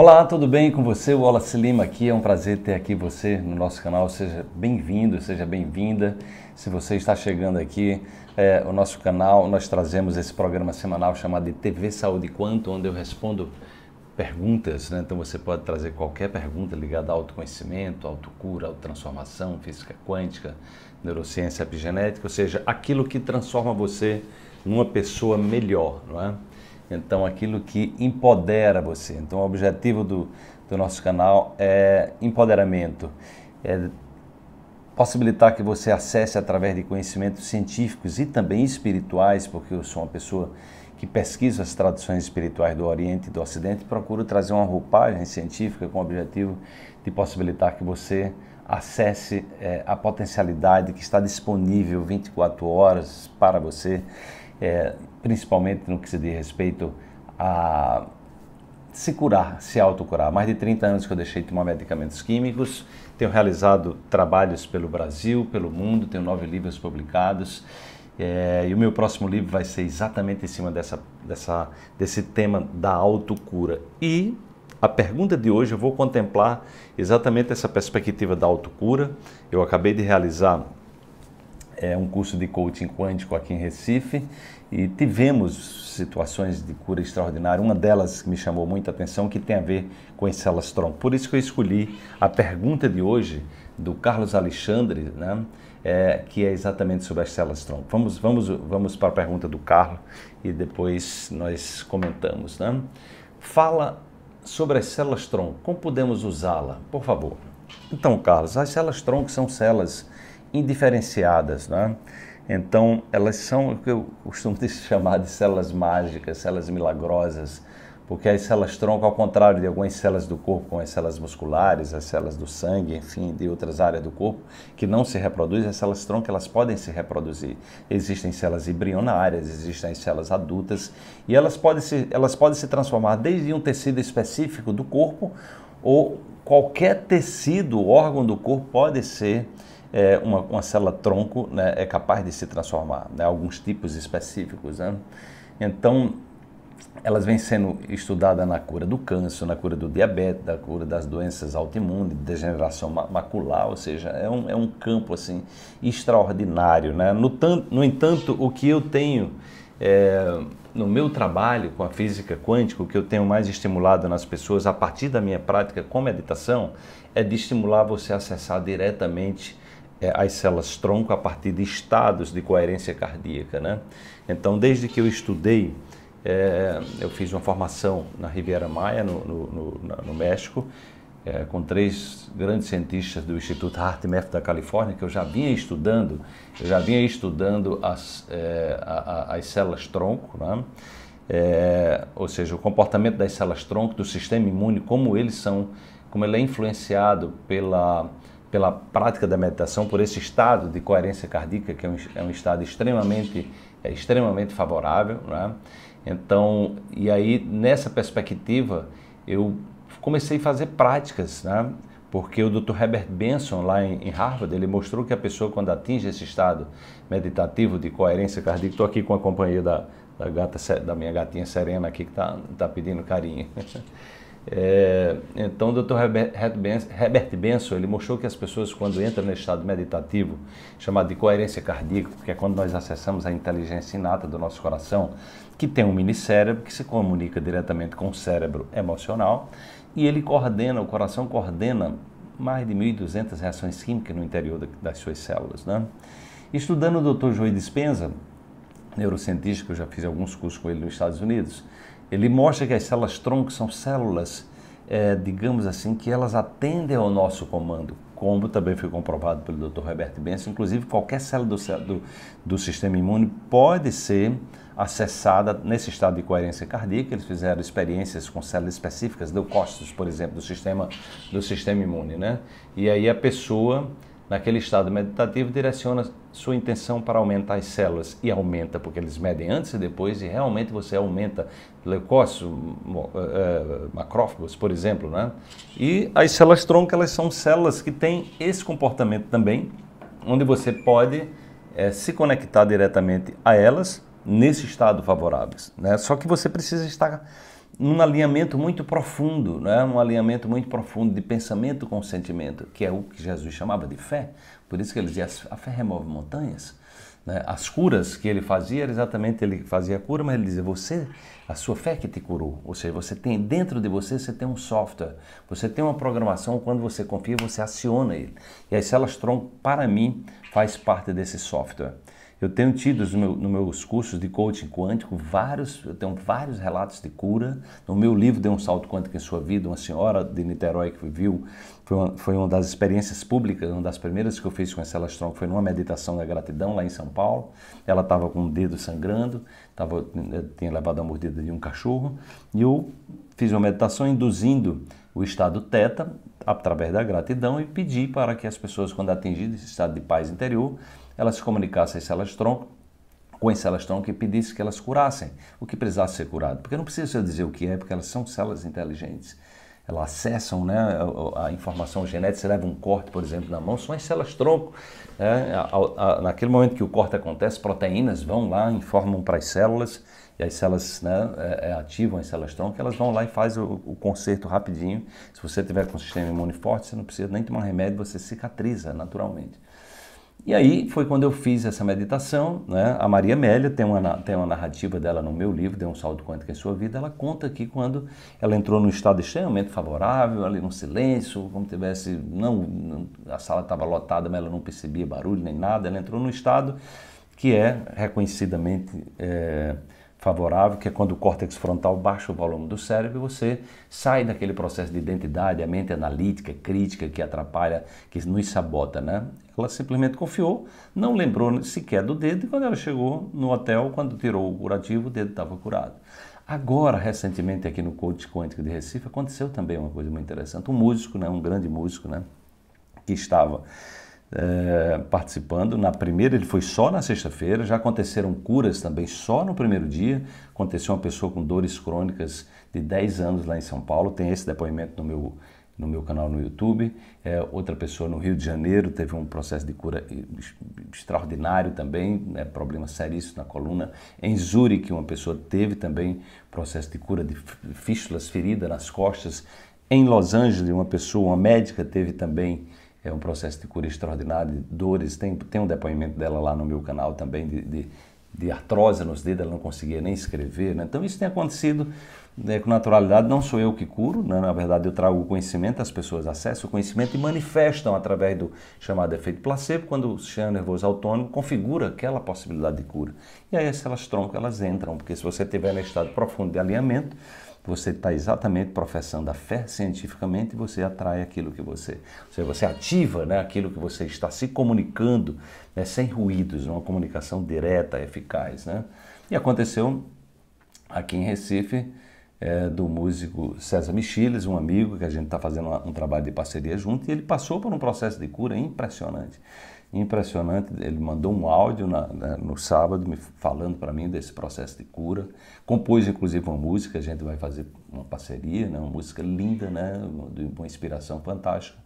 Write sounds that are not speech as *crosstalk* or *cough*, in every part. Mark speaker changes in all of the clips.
Speaker 1: Olá, tudo bem com você? O Wallace Lima aqui, é um prazer ter aqui você no nosso canal. Seja bem-vindo, seja bem-vinda. Se você está chegando aqui, é, o nosso canal, nós trazemos esse programa semanal chamado de TV Saúde Quanto, onde eu respondo perguntas, né? então você pode trazer qualquer pergunta ligada ao autoconhecimento, autocura, autotransformação, física quântica, neurociência epigenética, ou seja, aquilo que transforma você numa pessoa melhor, não é? Então, aquilo que empodera você. Então, o objetivo do, do nosso canal é empoderamento, é possibilitar que você acesse através de conhecimentos científicos e também espirituais, porque eu sou uma pessoa que pesquisa as tradições espirituais do Oriente e do Ocidente, e procuro trazer uma roupagem científica com o objetivo de possibilitar que você acesse é, a potencialidade que está disponível 24 horas para você. É, principalmente no que se diz respeito a se curar, se autocurar. mais de 30 anos que eu deixei de tomar medicamentos químicos, tenho realizado trabalhos pelo Brasil, pelo mundo, tenho nove livros publicados. É, e o meu próximo livro vai ser exatamente em cima dessa, dessa, desse tema da autocura. E a pergunta de hoje eu vou contemplar exatamente essa perspectiva da autocura. Eu acabei de realizar é um curso de coaching quântico aqui em Recife e tivemos situações de cura extraordinária. Uma delas que me chamou muita atenção que tem a ver com as células tronco. Por isso que eu escolhi a pergunta de hoje do Carlos Alexandre, né? É, que é exatamente sobre as células tronco. Vamos, vamos, vamos para a pergunta do Carlos e depois nós comentamos. Né? Fala sobre as células tronco, como podemos usá-la, por favor. Então, Carlos, as células tronco são células indiferenciadas. Né? Então, elas são o que eu costumo *laughs* chamar de células mágicas, células milagrosas, porque as células tronco, ao contrário de algumas células do corpo, como as células musculares, as células do sangue, enfim, de outras áreas do corpo, que não se reproduzem, as células tronco elas podem se reproduzir. Existem células embrionárias, existem as células adultas, e elas podem se, elas podem se transformar desde um tecido específico do corpo ou qualquer tecido, órgão do corpo pode ser é, uma, uma célula tronco né, é capaz de se transformar, né, alguns tipos específicos. Né? Então, elas vêm sendo estudadas na cura do câncer, na cura do diabetes, na cura das doenças autoimunes, degeneração macular, ou seja, é um, é um campo assim extraordinário. Né? No, tanto, no entanto, o que eu tenho é, no meu trabalho com a física quântica, o que eu tenho mais estimulado nas pessoas a partir da minha prática com meditação é de estimular você a acessar diretamente é, as células tronco a partir de estados de coerência cardíaca. Né? Então, desde que eu estudei, é, eu fiz uma formação na Riviera Maia, no, no, no, no México, é, com três grandes cientistas do Instituto HeartMath da Califórnia, que eu já vinha estudando, eu já vinha estudando as, é, a, a, as células-tronco, né? É, ou seja, o comportamento das células-tronco, do sistema imune, como eles são, como ele é influenciado pela pela prática da meditação, por esse estado de coerência cardíaca, que é um, é um estado extremamente, é extremamente favorável. Né? Então, e aí nessa perspectiva, eu comecei a fazer práticas, né? porque o Dr. Herbert Benson, lá em, Harvard, ele mostrou que a pessoa, quando atinge esse estado meditativo de coerência cardíaca, estou aqui com a companhia da, da, gata, da minha gatinha Serena aqui, que está tá pedindo carinho. *laughs* É, então, o Dr. Herbert Benson ele mostrou que as pessoas, quando entram no estado meditativo, chamado de coerência cardíaca, que é quando nós acessamos a inteligência inata do nosso coração, que tem um mini cérebro que se comunica diretamente com o cérebro emocional, e ele coordena, o coração coordena mais de 1.200 reações químicas no interior das suas células. Né? Estudando o Dr. Joey Dispenza, neurocientista, que eu já fiz alguns cursos com ele nos Estados Unidos, ele mostra que as células-tronco são células, é, digamos assim, que elas atendem ao nosso comando, como também foi comprovado pelo Dr. Roberto Benson. Inclusive, qualquer célula do, do, do sistema imune pode ser acessada nesse estado de coerência cardíaca. Eles fizeram experiências com células específicas, leucócitos, por exemplo, do sistema, do sistema imune, né? E aí a pessoa Naquele estado meditativo, direciona sua intenção para aumentar as células. E aumenta, porque eles medem antes e depois, e realmente você aumenta leucócitos, eh, eh, macrófagos, por exemplo. Né? E as células tronco, elas são células que têm esse comportamento também, onde você pode é, se conectar diretamente a elas nesse estado favorável. Né? Só que você precisa estar num alinhamento muito profundo, né? um alinhamento muito profundo de pensamento com sentimento, que é o que Jesus chamava de fé. Por isso que ele dizia, a fé remove montanhas. Né? As curas que ele fazia era exatamente ele fazia a cura, mas ele dizia: você, a sua fé é que te curou. Ou seja, você tem dentro de você você tem um software, você tem uma programação. Quando você confia, você aciona ele. E as células tronco, para mim, faz parte desse software. Eu tenho tido nos meu, no meus cursos de coaching quântico vários, eu tenho vários relatos de cura. No meu livro Deu um Salto Quântico em Sua Vida, uma senhora de Niterói que viu foi uma, foi uma das experiências públicas, uma das primeiras que eu fiz com a Estela Strong, foi numa meditação da gratidão lá em São Paulo. Ela estava com o dedo sangrando, tava, né, tinha levado a mordida de um cachorro, e eu fiz uma meditação induzindo o estado teta através da gratidão e pedi para que as pessoas, quando atingidas esse estado de paz interior, elas se comunicassem a Estela Strong com as células tronco e pedisse que elas curassem o que precisasse ser curado. Porque não precisa eu dizer o que é, porque elas são células inteligentes elas acessam né, a, a, informação genética, você leva um corte, por exemplo, na mão, são as células-tronco. Né? naquele momento que o corte acontece, proteínas vão lá, informam para as células, e as células né, é, é ativam as células-tronco, elas vão lá e fazem o, o conserto rapidinho. Se você tiver com o sistema imune forte, você não precisa nem tomar remédio, você cicatriza naturalmente. E aí foi quando eu fiz essa meditação. Né? A Maria Amélia tem uma, tem uma narrativa dela no meu livro, Deu um Saldo Quântico em Sua Vida. Ela conta que quando ela entrou num estado extremamente favorável, ali num silêncio, como tivesse. Não, não a sala estava lotada, mas ela não percebia barulho nem nada. Ela entrou num estado que é reconhecidamente. É, favorável, que é quando o córtex frontal baixa o volume do cérebro e você sai daquele processo de identidade, a mente analítica, crítica, que atrapalha, que nos sabota, né? Ela simplesmente confiou, não lembrou sequer do dedo e quando ela chegou no hotel, quando tirou o curativo, o dedo estava curado. Agora, recentemente, aqui no Coach Quântico de Recife, aconteceu também uma coisa muito interessante. Um músico, né, um grande músico, né, que estava é, participando. Na primeira, ele foi só na sexta-feira. Já aconteceram curas também só no primeiro dia. Aconteceu uma pessoa com dores crônicas de 10 anos lá em São Paulo. Tem esse depoimento no meu, no meu canal no YouTube. É, outra pessoa no Rio de Janeiro teve um processo de cura extraordinário também, né, problema seríssimo na coluna. Em Zurique, uma pessoa teve também processo de cura de fístulas, ferida nas costas. Em Los Angeles, uma pessoa, uma médica, teve também é um processo de cura extraordinário, de dores. Tem, tem um depoimento dela lá no meu canal também de, de, de artrose nos dedos, ela não conseguia nem escrever. Né? Então isso tem acontecido né, com naturalidade, não sou eu que curo, né? na verdade eu trago o conhecimento, as pessoas acessam o conhecimento e manifestam através do chamado efeito placebo, quando o sistema nervoso autônomo configura aquela possibilidade de cura. E aí se elas troncam, elas entram, porque se você tiver no estado profundo de alinhamento, você está exatamente professando a fé cientificamente e você atrai aquilo que você. Ou seja, você ativa né, aquilo que você está se comunicando né, sem ruídos, uma comunicação direta, eficaz. Né? E aconteceu aqui em Recife, é, do músico César Michiles, um amigo que a gente está fazendo um trabalho de parceria junto, e ele passou por um processo de cura impressionante. Impressionante, ele mandou um áudio na, na, no sábado me falando para mim desse processo de cura. Compôs inclusive uma música, a gente vai fazer uma parceria, né? uma música linda, né? de uma inspiração fantástica.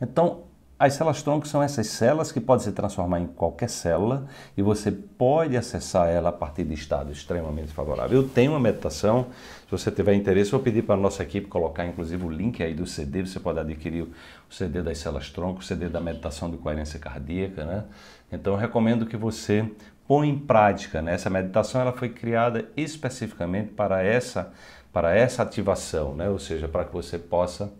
Speaker 1: Então, as células tronco são essas células que podem se transformar em qualquer célula e você pode acessar ela a partir de estado extremamente favorável. Eu tenho uma meditação, se você tiver interesse, eu vou pedir para a nossa equipe colocar inclusive o link aí do CD, você pode adquirir o CD das células tronco, o CD da meditação de coerência cardíaca, né? Então eu recomendo que você põe em prática, né? Essa meditação ela foi criada especificamente para essa para essa ativação, né? Ou seja, para que você possa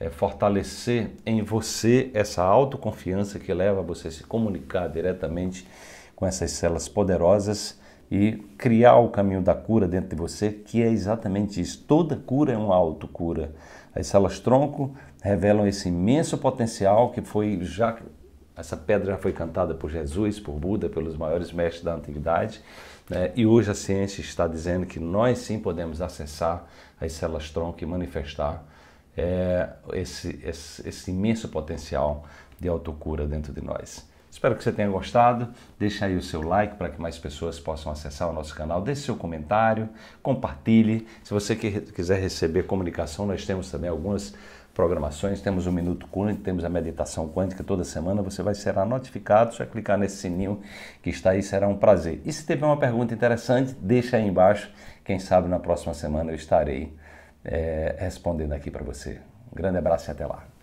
Speaker 1: é, fortalecer em você essa autoconfiança que leva você a se comunicar diretamente com essas células poderosas e criar o caminho da cura dentro de você, que é exatamente isso. Toda cura é uma autocura. As células tronco revelam esse imenso potencial que foi já essa pedra já foi cantada por Jesus, por Buda, pelos maiores mestres da antiguidade, né? e hoje a ciência está dizendo que nós sim podemos acessar as células tronco e manifestar é, esse, esse, esse imenso potencial de autocura dentro de nós. Espero que você tenha gostado. Deixe aí o seu like para que mais pessoas possam acessar o nosso canal. Deixe seu comentário, compartilhe. Se você quiser receber comunicação, nós temos também algumas programações. Temos o Minuto Quântico, temos a Meditação Quântica toda semana. Você vai ser notificado. Só clicar nesse sininho que está aí, será um prazer. E se tiver uma pergunta interessante, deixa aí embaixo. Quem sabe na próxima semana eu estarei é, respondendo aqui para você. Um grande abraço e até lá.